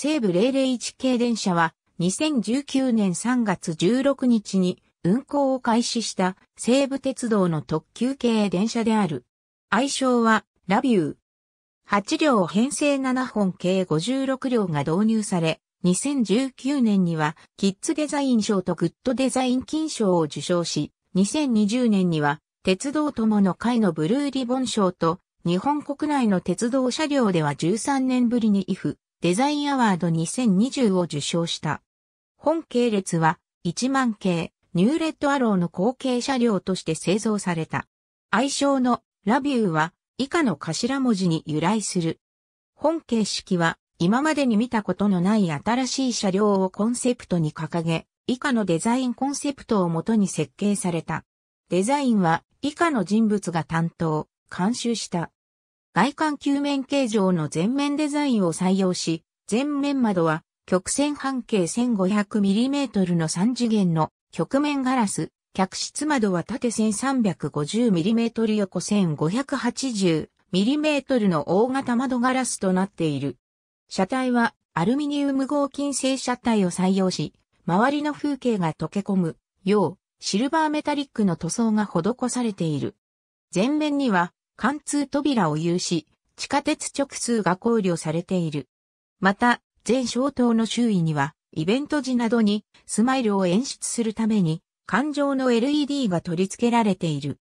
西武001系電車は2019年3月16日に運行を開始した西武鉄道の特急系電車である。愛称はラビュー。8両編成7本計56両が導入され、2019年にはキッズデザイン賞とグッドデザイン金賞を受賞し、2020年には鉄道友の会のブルーリボン賞と日本国内の鉄道車両では13年ぶりにイフデザインアワード2020を受賞した。本系列は1万系ニューレッドアローの後継車両として製造された。愛称のラビューは以下の頭文字に由来する。本形式は今までに見たことのない新しい車両をコンセプトに掲げ、以下のデザインコンセプトをもとに設計された。デザインは以下の人物が担当、監修した。外観球面形状の全面デザインを採用し、全面窓は曲線半径 1500mm の3次元の曲面ガラス、客室窓は縦 1350mm 横 1580mm の大型窓ガラスとなっている。車体はアルミニウム合金製車体を採用し、周りの風景が溶け込むようシルバーメタリックの塗装が施されている。前面には貫通扉を有し、地下鉄直通が考慮されている。また、全消灯の周囲には、イベント時などにスマイルを演出するために、感情の LED が取り付けられている。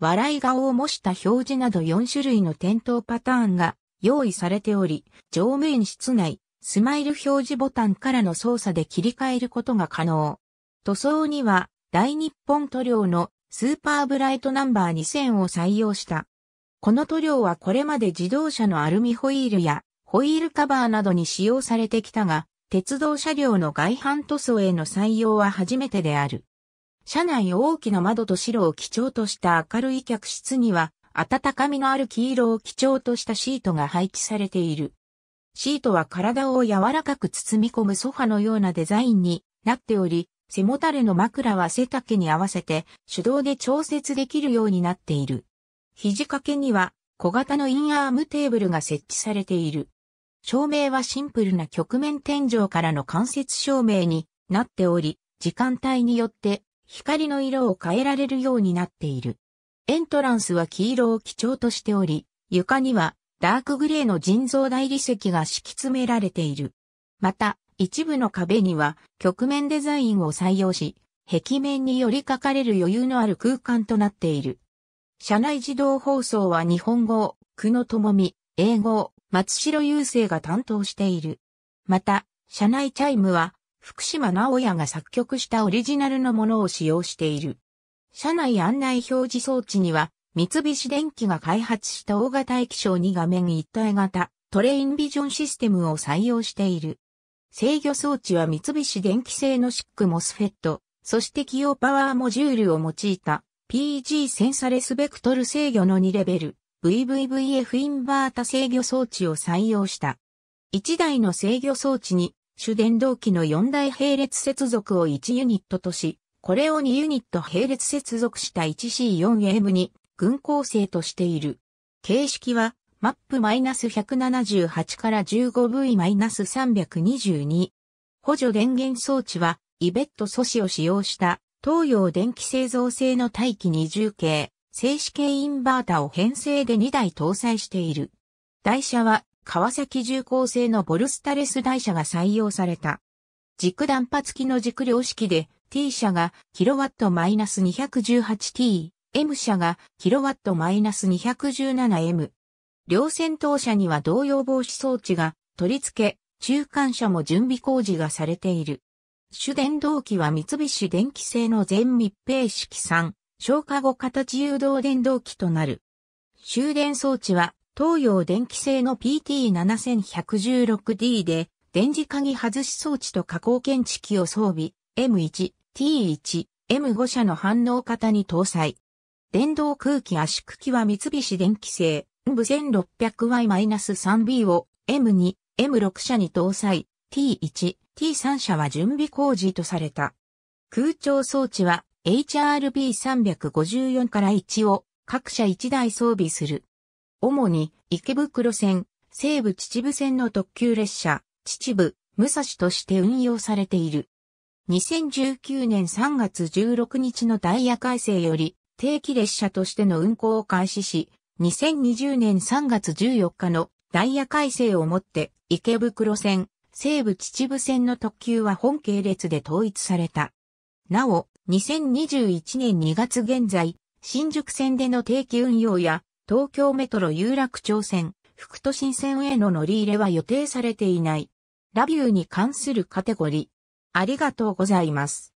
笑い顔を模した表示など4種類の点灯パターンが用意されており、乗務員室内、スマイル表示ボタンからの操作で切り替えることが可能。塗装には、大日本塗料のスーパーブライトナンバー2000を採用したこの塗料はこれまで自動車のアルミホイールやホイールカバーなどに使用されてきたが、鉄道車両の外反塗装への採用は初めてである。車内大きな窓と白を基調とした明るい客室には、温かみのある黄色を基調としたシートが配置されている。シートは体を柔らかく包み込むソファのようなデザインになっており、背もたれの枕は背丈に合わせて手動で調節できるようになっている。肘掛けには小型のインアームテーブルが設置されている。照明はシンプルな曲面天井からの間接照明になっており、時間帯によって光の色を変えられるようになっている。エントランスは黄色を基調としており、床にはダークグレーの人造大理石が敷き詰められている。また、一部の壁には曲面デザインを採用し、壁面に寄りかかれる余裕のある空間となっている。社内自動放送は日本語、久野智美、英語、松代雄生が担当している。また、社内チャイムは、福島直也が作曲したオリジナルのものを使用している。社内案内表示装置には、三菱電機が開発した大型液晶2画面一体型、トレインビジョンシステムを採用している。制御装置は三菱電機製のシックモスフェット、そして企用パワーモジュールを用いた PG センサレスベクトル制御の2レベル VVVF インバータ制御装置を採用した。1台の制御装置に主電動機の4台並列接続を1ユニットとし、これを2ユニット並列接続した 1C4M に群構成としている。形式はマップ -178 から 15V-322。補助電源装置はイベット素子を使用した東洋電気製造製の大気二重系、静止系インバータを編成で2台搭載している。台車は川崎重工製のボルスタレス台車が採用された。軸断波付きの軸量式で T 車がキロワットマイナス 218T、M 車がキロワットマイナス 217M。両先頭車には同様防止装置が取り付け、中間車も準備工事がされている。主電動機は三菱電機製の全密閉式3、消化後形誘導電動機となる。終電装置は東洋電機製の PT7116D で、電磁鍵外し装置と加工検知器を装備、M1、T1、M5 社の反応型に搭載。電動空気圧縮機は三菱電機製、部 1600Y-3B を M2、M6 社に搭載。T1、T3 車は準備工事とされた。空調装置は HRB354 から1を各社1台装備する。主に池袋線、西武秩父線の特急列車、秩父、武蔵として運用されている。2019年3月16日のダイヤ改正より定期列車としての運行を開始し、2020年3月14日のダイヤ改正をもって池袋線、西武秩父線の特急は本系列で統一された。なお、2021年2月現在、新宿線での定期運用や、東京メトロ有楽町線、副都心線への乗り入れは予定されていない。ラビューに関するカテゴリー。ありがとうございます。